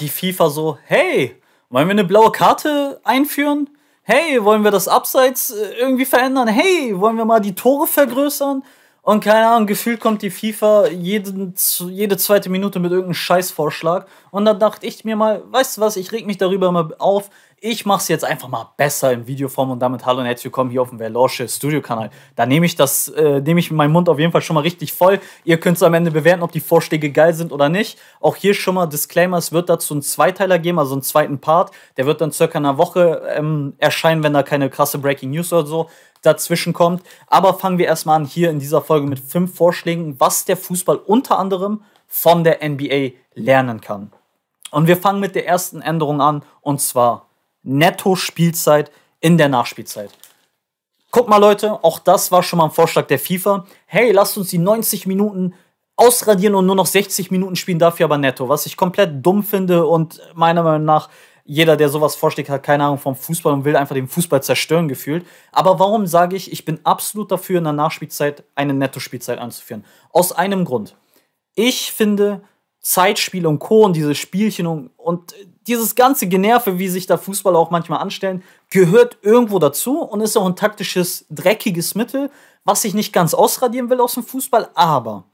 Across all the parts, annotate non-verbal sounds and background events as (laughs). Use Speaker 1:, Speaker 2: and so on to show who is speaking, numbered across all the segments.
Speaker 1: die FIFA so, hey, wollen wir eine blaue Karte einführen? Hey, wollen wir das Abseits äh, irgendwie verändern? Hey, wollen wir mal die Tore vergrößern? Und keine Ahnung, gefühlt kommt die FIFA jeden, jede zweite Minute mit irgendeinem Scheißvorschlag. Und dann dachte ich mir mal, weißt du was, ich reg mich darüber mal auf ich mache es jetzt einfach mal besser in Videoform und damit hallo und herzlich willkommen hier auf dem Velorsche Studio-Kanal. Da nehme ich das, äh, nehme ich meinen Mund auf jeden Fall schon mal richtig voll. Ihr könnt es am Ende bewerten, ob die Vorschläge geil sind oder nicht. Auch hier schon mal Disclaimer, es wird dazu einen Zweiteiler geben, also einen zweiten Part. Der wird dann circa in einer Woche ähm, erscheinen, wenn da keine krasse Breaking News oder so dazwischen kommt. Aber fangen wir erstmal an hier in dieser Folge mit fünf Vorschlägen, was der Fußball unter anderem von der NBA lernen kann. Und wir fangen mit der ersten Änderung an und zwar netto Spielzeit in der Nachspielzeit. Guck mal, Leute, auch das war schon mal ein Vorschlag der FIFA. Hey, lasst uns die 90 Minuten ausradieren und nur noch 60 Minuten spielen, dafür aber netto. Was ich komplett dumm finde und meiner Meinung nach jeder, der sowas vorschlägt, hat keine Ahnung vom Fußball und will einfach den Fußball zerstören gefühlt. Aber warum sage ich, ich bin absolut dafür, in der Nachspielzeit eine Netto-Spielzeit anzuführen? Aus einem Grund. Ich finde, Zeitspiel und Co. und diese Spielchen und, und dieses ganze Generve, wie sich da Fußballer auch manchmal anstellen, gehört irgendwo dazu und ist auch ein taktisches, dreckiges Mittel, was ich nicht ganz ausradieren will aus dem Fußball. Aber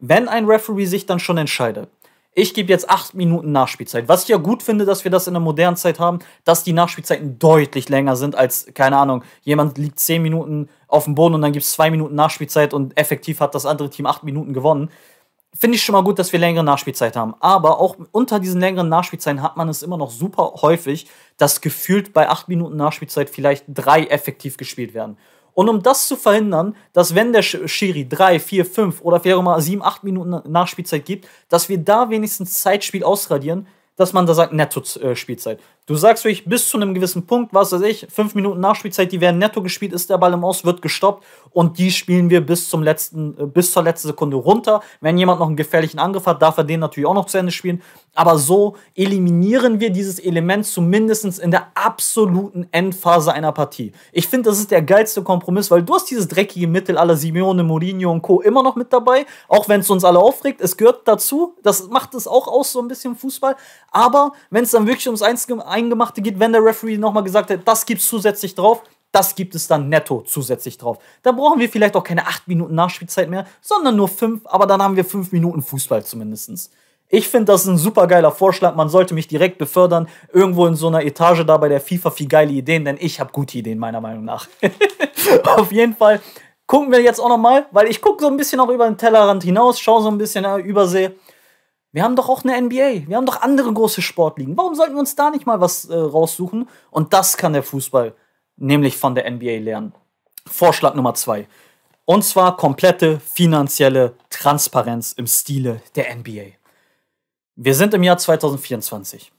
Speaker 1: wenn ein Referee sich dann schon entscheidet, ich gebe jetzt acht Minuten Nachspielzeit. Was ich ja gut finde, dass wir das in der modernen Zeit haben, dass die Nachspielzeiten deutlich länger sind als, keine Ahnung, jemand liegt zehn Minuten auf dem Boden und dann gibt es zwei Minuten Nachspielzeit und effektiv hat das andere Team acht Minuten gewonnen finde ich schon mal gut, dass wir längere Nachspielzeit haben. Aber auch unter diesen längeren Nachspielzeiten hat man es immer noch super häufig, dass gefühlt bei acht Minuten Nachspielzeit vielleicht drei effektiv gespielt werden. Und um das zu verhindern, dass wenn der Schiri drei, vier, fünf oder vielleicht auch mal sieben, acht Minuten Nachspielzeit gibt, dass wir da wenigstens Zeitspiel ausradieren, dass man da sagt Netto-Spielzeit. Du sagst wirklich, bis zu einem gewissen Punkt, was weiß ich, fünf Minuten Nachspielzeit, die werden netto gespielt, ist der Ball im Aus, wird gestoppt und die spielen wir bis zum letzten, äh, bis zur letzten Sekunde runter. Wenn jemand noch einen gefährlichen Angriff hat, darf er den natürlich auch noch zu Ende spielen. Aber so eliminieren wir dieses Element zumindest in der absoluten Endphase einer Partie. Ich finde, das ist der geilste Kompromiss, weil du hast dieses dreckige Mittel aller Simeone, Mourinho und Co. immer noch mit dabei, auch wenn es uns alle aufregt. Es gehört dazu. Das macht es auch aus, so ein bisschen Fußball. Aber wenn es dann wirklich ums einzige eingemachte geht, wenn der Referee nochmal gesagt hat, das gibt es zusätzlich drauf, das gibt es dann netto zusätzlich drauf. Dann brauchen wir vielleicht auch keine 8 Minuten Nachspielzeit mehr, sondern nur 5, aber dann haben wir 5 Minuten Fußball zumindestens. Ich finde das ist ein super geiler Vorschlag. Man sollte mich direkt befördern. Irgendwo in so einer Etage da bei der FIFA viel geile Ideen, denn ich habe gute Ideen, meiner Meinung nach. (laughs) Auf jeden Fall gucken wir jetzt auch nochmal, weil ich gucke so ein bisschen auch über den Tellerrand hinaus, schaue so ein bisschen ja, äh, übersee wir haben doch auch eine NBA. Wir haben doch andere große Sportligen. Warum sollten wir uns da nicht mal was äh, raussuchen? Und das kann der Fußball nämlich von der NBA lernen. Vorschlag Nummer zwei. Und zwar komplette finanzielle Transparenz im Stile der NBA. Wir sind im Jahr 2024.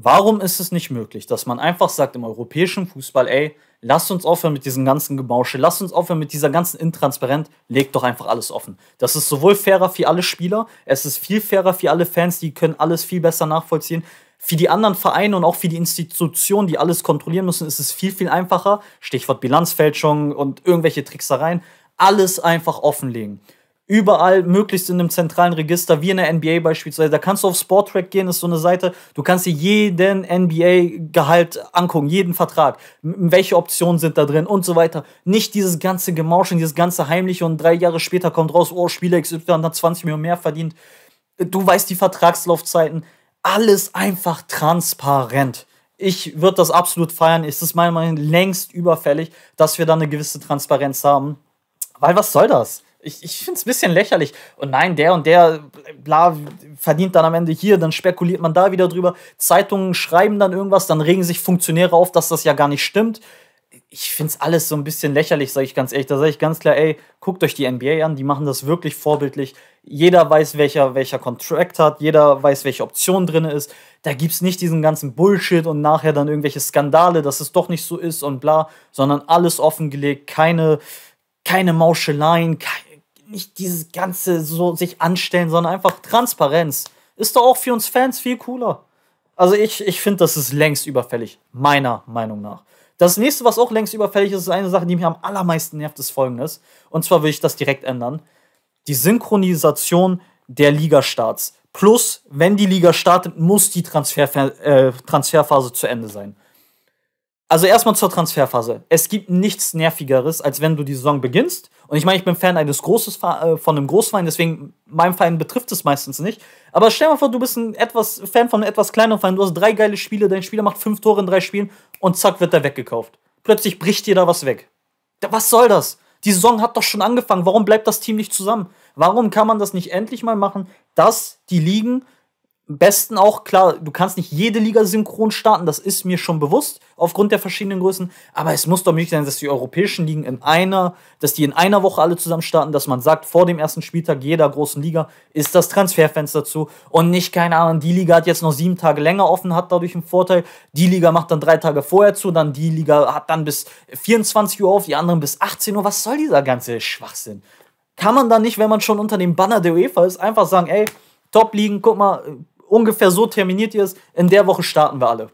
Speaker 1: Warum ist es nicht möglich, dass man einfach sagt im europäischen Fußball, ey, lasst uns aufhören mit diesem ganzen Gebausche, lasst uns aufhören mit dieser ganzen Intransparenz, legt doch einfach alles offen. Das ist sowohl fairer für alle Spieler, es ist viel fairer für alle Fans, die können alles viel besser nachvollziehen. Für die anderen Vereine und auch für die Institutionen, die alles kontrollieren müssen, ist es viel, viel einfacher. Stichwort Bilanzfälschung und irgendwelche Tricksereien. Alles einfach offenlegen überall möglichst in einem zentralen Register, wie in der NBA beispielsweise. Da kannst du auf Sporttrack gehen, ist so eine Seite, du kannst dir jeden NBA-Gehalt angucken, jeden Vertrag, welche Optionen sind da drin und so weiter. Nicht dieses ganze Gemauschen, dieses ganze Heimliche und drei Jahre später kommt raus, oh, Spieler XY hat 20 Millionen mehr verdient. Du weißt die Vertragslaufzeiten, alles einfach transparent. Ich würde das absolut feiern. Es ist meiner Meinung nach längst überfällig, dass wir da eine gewisse Transparenz haben. Weil was soll das? Ich, ich finde es ein bisschen lächerlich. Und nein, der und der, bla, verdient dann am Ende hier, dann spekuliert man da wieder drüber. Zeitungen schreiben dann irgendwas, dann regen sich Funktionäre auf, dass das ja gar nicht stimmt. Ich finde es alles so ein bisschen lächerlich, sage ich ganz ehrlich. Da sage ich ganz klar, ey, guckt euch die NBA an, die machen das wirklich vorbildlich. Jeder weiß, welcher, welcher Contract hat, jeder weiß, welche Option drin ist. Da gibt es nicht diesen ganzen Bullshit und nachher dann irgendwelche Skandale, dass es doch nicht so ist und bla, sondern alles offengelegt, keine, keine Mauscheleien, kein, nicht dieses ganze so sich anstellen, sondern einfach Transparenz. Ist doch auch für uns Fans viel cooler. Also ich, ich finde, das ist längst überfällig, meiner Meinung nach. Das nächste, was auch längst überfällig ist, ist eine Sache, die mich am allermeisten nervt, ist folgendes. Und zwar will ich das direkt ändern. Die Synchronisation der Ligastarts. Plus, wenn die Liga startet, muss die Transfer äh, Transferphase zu Ende sein. Also erstmal zur Transferphase. Es gibt nichts Nervigeres, als wenn du die Saison beginnst. Und ich meine, ich bin Fan eines Großes, äh, von einem Großverein, deswegen meinem Verein betrifft es meistens nicht. Aber stell mal vor, du bist ein etwas Fan von einem etwas kleineren Verein. Du hast drei geile Spiele, dein Spieler macht fünf Tore in drei Spielen und zack, wird er weggekauft. Plötzlich bricht dir da was weg. Was soll das? Die Saison hat doch schon angefangen. Warum bleibt das Team nicht zusammen? Warum kann man das nicht endlich mal machen, dass die Ligen besten auch, klar, du kannst nicht jede Liga synchron starten, das ist mir schon bewusst, aufgrund der verschiedenen Größen, aber es muss doch möglich sein, dass die europäischen Ligen in einer, dass die in einer Woche alle zusammen starten, dass man sagt, vor dem ersten Spieltag jeder großen Liga ist das Transferfenster zu und nicht, keine Ahnung, die Liga hat jetzt noch sieben Tage länger offen, hat dadurch einen Vorteil, die Liga macht dann drei Tage vorher zu, dann die Liga hat dann bis 24 Uhr auf, die anderen bis 18 Uhr, was soll dieser ganze Schwachsinn? Kann man dann nicht, wenn man schon unter dem Banner der UEFA ist, einfach sagen, ey, Top-Ligen, guck mal, ungefähr so terminiert ihr es, in der Woche starten wir alle.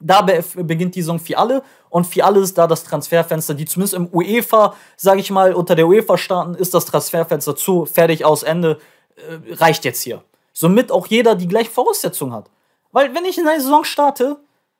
Speaker 1: Da beginnt die Saison für alle und für alle ist da das Transferfenster, die zumindest im UEFA, sage ich mal, unter der UEFA starten, ist das Transferfenster zu, fertig, aus, Ende, äh, reicht jetzt hier. Somit auch jeder die gleiche Voraussetzung hat. Weil wenn ich in eine Saison starte,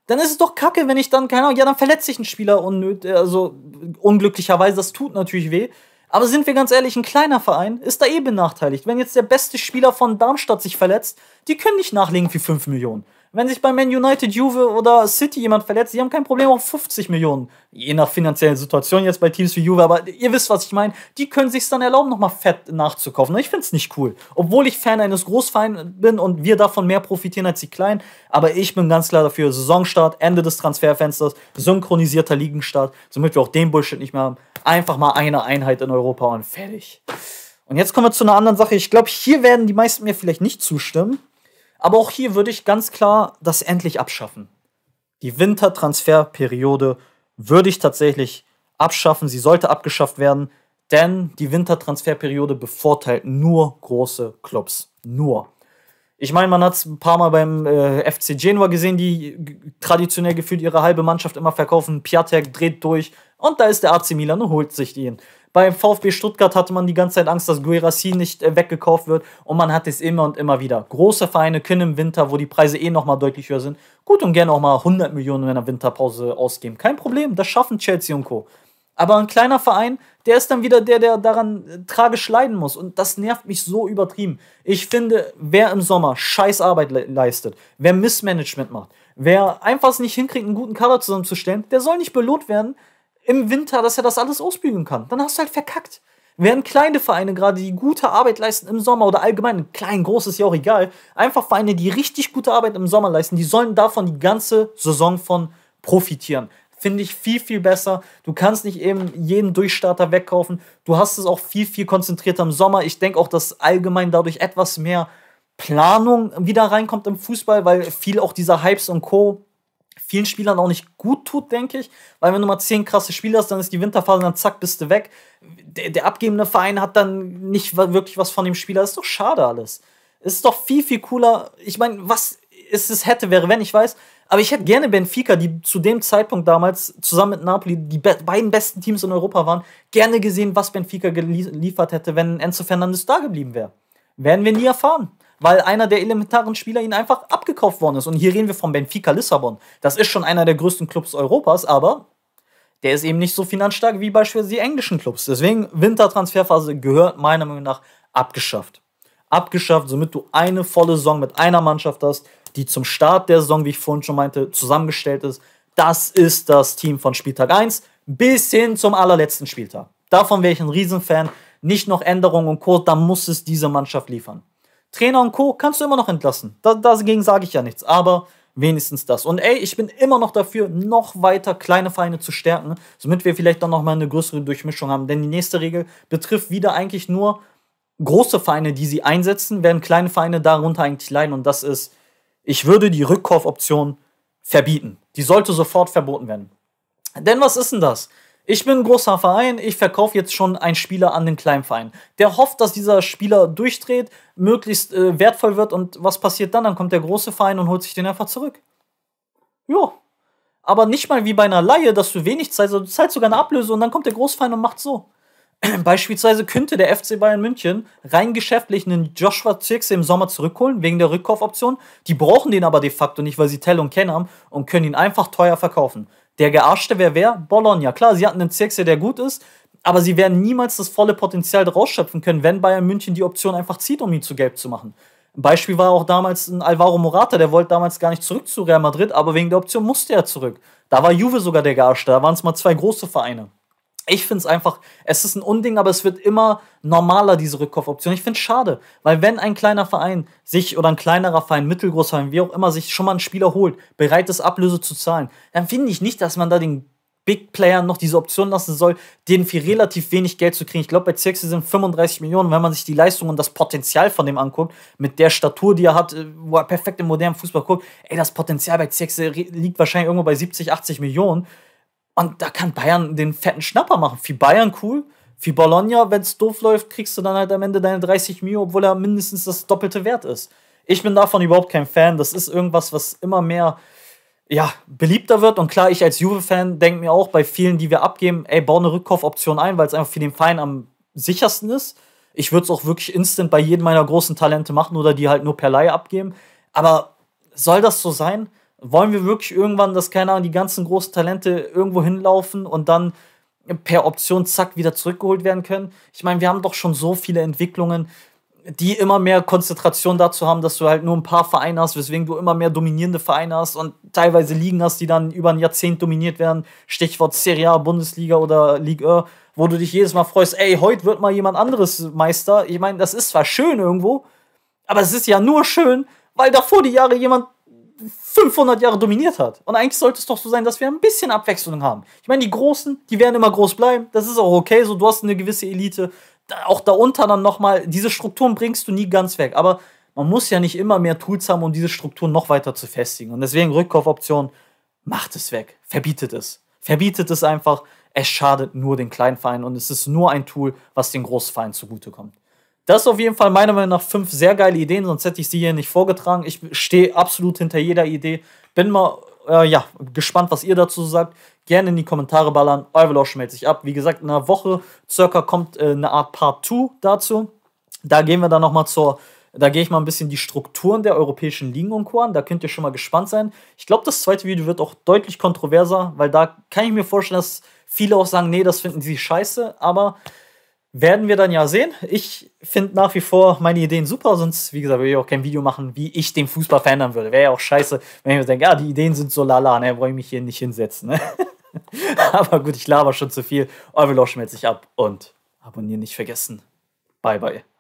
Speaker 1: dann ist es doch kacke, wenn ich dann, keine Ahnung, ja, dann verletze ich einen Spieler unnötig, also unglücklicherweise, das tut natürlich weh. Aber sind wir ganz ehrlich, ein kleiner Verein ist da eh benachteiligt. Wenn jetzt der beste Spieler von Darmstadt sich verletzt, die können nicht nachlegen für 5 Millionen. Wenn sich bei Man United, Juve oder City jemand verletzt, die haben kein Problem auf 50 Millionen. Je nach finanziellen Situation jetzt bei Teams wie Juve, aber ihr wisst, was ich meine. Die können sich dann erlauben, nochmal fett nachzukaufen. Ich finde es nicht cool. Obwohl ich Fan eines Großvereins bin und wir davon mehr profitieren als die Kleinen. Aber ich bin ganz klar dafür, Saisonstart, Ende des Transferfensters, synchronisierter Ligenstart, somit wir auch den Bullshit nicht mehr haben. Einfach mal eine Einheit in Europa und fertig. Und jetzt kommen wir zu einer anderen Sache. Ich glaube, hier werden die meisten mir vielleicht nicht zustimmen. Aber auch hier würde ich ganz klar das endlich abschaffen. Die Wintertransferperiode würde ich tatsächlich abschaffen. Sie sollte abgeschafft werden, denn die Wintertransferperiode bevorteilt nur große Clubs. Nur. Ich meine, man hat es ein paar Mal beim äh, FC Genua gesehen, die traditionell gefühlt ihre halbe Mannschaft immer verkaufen. Piatek dreht durch und da ist der AC Milan und holt sich ihn. Beim VfB Stuttgart hatte man die ganze Zeit Angst, dass Guerassi nicht äh, weggekauft wird und man hat es immer und immer wieder. Große Vereine können im Winter, wo die Preise eh nochmal deutlich höher sind, gut und gerne auch mal 100 Millionen in einer Winterpause ausgeben. Kein Problem, das schaffen Chelsea und Co. Aber ein kleiner Verein, der ist dann wieder der, der daran äh, tragisch leiden muss. Und das nervt mich so übertrieben. Ich finde, wer im Sommer scheiß Arbeit le leistet, wer Missmanagement macht, wer einfach es nicht hinkriegt, einen guten Kader zusammenzustellen, der soll nicht belohnt werden, im Winter, dass er das alles ausbügeln kann. Dann hast du halt verkackt. Während kleine Vereine gerade, die gute Arbeit leisten im Sommer oder allgemein, klein, groß ist ja auch egal, einfach Vereine, die richtig gute Arbeit im Sommer leisten, die sollen davon die ganze Saison von profitieren. Finde ich viel, viel besser. Du kannst nicht eben jeden Durchstarter wegkaufen. Du hast es auch viel, viel konzentrierter im Sommer. Ich denke auch, dass allgemein dadurch etwas mehr Planung wieder reinkommt im Fußball, weil viel auch dieser Hypes und Co vielen Spielern auch nicht gut tut, denke ich. Weil wenn du mal zehn krasse Spieler hast, dann ist die Winterphase, dann zack, bist du weg. Der, der, abgebende Verein hat dann nicht wirklich was von dem Spieler. Ist doch schade alles. Ist doch viel, viel cooler. Ich meine, was ist es hätte, wäre, wenn, ich weiß. Aber ich hätte gerne Benfica, die zu dem Zeitpunkt damals zusammen mit Napoli die be beiden besten Teams in Europa waren, gerne gesehen, was Benfica geliefert hätte, wenn Enzo Fernandes da geblieben wäre. Werden wir nie erfahren weil einer der elementaren Spieler ihnen einfach abgekauft worden ist. Und hier reden wir von Benfica Lissabon. Das ist schon einer der größten Clubs Europas, aber der ist eben nicht so finanzstark wie beispielsweise die englischen Clubs. Deswegen Wintertransferphase gehört meiner Meinung nach abgeschafft. Abgeschafft, somit du eine volle Saison mit einer Mannschaft hast, die zum Start der Saison, wie ich vorhin schon meinte, zusammengestellt ist. Das ist das Team von Spieltag 1 bis hin zum allerletzten Spieltag. Davon wäre ich ein Riesenfan. Nicht noch Änderungen und Co., da muss es diese Mannschaft liefern. Trainer und Co. kannst du immer noch entlassen. Da, dagegen sage ich ja nichts. Aber wenigstens das. Und ey, ich bin immer noch dafür, noch weiter kleine Vereine zu stärken, somit wir vielleicht dann nochmal eine größere Durchmischung haben. Denn die nächste Regel betrifft wieder eigentlich nur große Vereine, die sie einsetzen, werden kleine Vereine darunter eigentlich leiden. Und das ist, ich würde die Rückkaufoption verbieten. Die sollte sofort verboten werden. Denn was ist denn das? Ich bin ein großer Verein, ich verkaufe jetzt schon einen Spieler an den kleinen Verein. Der hofft, dass dieser Spieler durchdreht, möglichst äh, wertvoll wird und was passiert dann? Dann kommt der große Verein und holt sich den einfach zurück. Jo. Aber nicht mal wie bei einer Laie, dass du wenig zahlst, also du zahlst sogar eine Ablöse und dann kommt der Großverein und macht so. (clears throat) Beispielsweise könnte der FC Bayern München rein geschäftlich einen Joshua Zirkse im Sommer zurückholen, wegen der Rückkaufoption. Die brauchen den aber de facto nicht, weil sie Tell und Ken haben und können ihn einfach teuer verkaufen. Der Gearschte wäre wer? Bologna. Klar, sie hatten einen Zirkse, der gut ist, aber sie werden niemals das volle Potenzial daraus schöpfen können, wenn Bayern München die Option einfach zieht, um ihn zu gelb zu machen. Ein Beispiel war auch damals ein Alvaro Morata, der wollte damals gar nicht zurück zu Real Madrid, aber wegen der Option musste er zurück. Da war Juve sogar der Gearschte, da waren es mal zwei große Vereine ich finde es einfach, es ist ein Unding, aber es wird immer normaler, diese Rückkaufoption. Ich finde es schade, weil wenn ein kleiner Verein sich oder ein kleinerer Verein, mittelgroßer Verein, wie auch immer, sich schon mal einen Spieler holt, bereit ist, Ablöse zu zahlen, dann finde ich nicht, dass man da den Big Playern noch diese Option lassen soll, denen für relativ wenig Geld zu kriegen. Ich glaube, bei Zirkse sind 35 Millionen, wenn man sich die Leistung und das Potenzial von dem anguckt, mit der Statur, die er hat, wo er perfekt im modernen Fußball guckt, ey, das Potenzial bei Zirkse liegt wahrscheinlich irgendwo bei 70, 80 Millionen. Und da kann Bayern den fetten Schnapper machen. Für Bayern cool, für Bologna, wenn es doof läuft, kriegst du dann halt am Ende deine 30 Mio, obwohl er mindestens das doppelte wert ist. Ich bin davon überhaupt kein Fan. Das ist irgendwas, was immer mehr ja, beliebter wird. Und klar, ich als Juve-Fan denke mir auch bei vielen, die wir abgeben, ey, bau eine Rückkaufoption ein, weil es einfach für den Verein am sichersten ist. Ich würde es auch wirklich instant bei jedem meiner großen Talente machen oder die halt nur per Leihe abgeben. Aber soll das so sein? Wollen wir wirklich irgendwann, dass, keine Ahnung, die ganzen großen Talente irgendwo hinlaufen und dann per Option zack wieder zurückgeholt werden können? Ich meine, wir haben doch schon so viele Entwicklungen, die immer mehr Konzentration dazu haben, dass du halt nur ein paar Vereine hast, weswegen du immer mehr dominierende Vereine hast und teilweise Ligen hast, die dann über ein Jahrzehnt dominiert werden. Stichwort Serie A, Bundesliga oder Ligue 1, e, wo du dich jedes Mal freust, ey, heute wird mal jemand anderes Meister. Ich meine, das ist zwar schön irgendwo, aber es ist ja nur schön, weil davor die Jahre jemand 500 Jahre dominiert hat. Und eigentlich sollte es doch so sein, dass wir ein bisschen Abwechslung haben. Ich meine, die Großen, die werden immer groß bleiben. Das ist auch okay. So, du hast eine gewisse Elite. Auch darunter dann nochmal, diese Strukturen bringst du nie ganz weg. Aber man muss ja nicht immer mehr Tools haben, um diese Strukturen noch weiter zu festigen. Und deswegen Rückkaufoption, macht es weg. Verbietet es. Verbietet es einfach. Es schadet nur den kleinen Verein und es ist nur ein Tool, was den Großverein zugutekommt. Das ist auf jeden Fall meiner Meinung nach fünf sehr geile Ideen, sonst hätte ich sie hier nicht vorgetragen. Ich stehe absolut hinter jeder Idee. Bin mal äh, ja, gespannt, was ihr dazu sagt. Gerne in die Kommentare ballern. Euer Velosch meldet sich ab. Wie gesagt, in einer Woche circa kommt äh, eine Art Part 2 dazu. Da gehen wir dann nochmal zur da gehe ich mal ein bisschen die Strukturen der europäischen Ligen und Co. an. Da könnt ihr schon mal gespannt sein. Ich glaube, das zweite Video wird auch deutlich kontroverser, weil da kann ich mir vorstellen, dass viele auch sagen, nee, das finden sie scheiße. Aber werden wir dann ja sehen. Ich finde nach wie vor meine Ideen super, sonst, wie gesagt, würde ich auch kein Video machen, wie ich den Fußball verändern würde. Wäre ja auch scheiße, wenn ich mir denke, ja, ah, die Ideen sind so lala, ne, wollte ich mich hier nicht hinsetzen. Ne? (laughs) Aber gut, ich laber schon zu viel. Euer Losch schmelzt sich ab und abonnieren nicht vergessen. Bye, bye.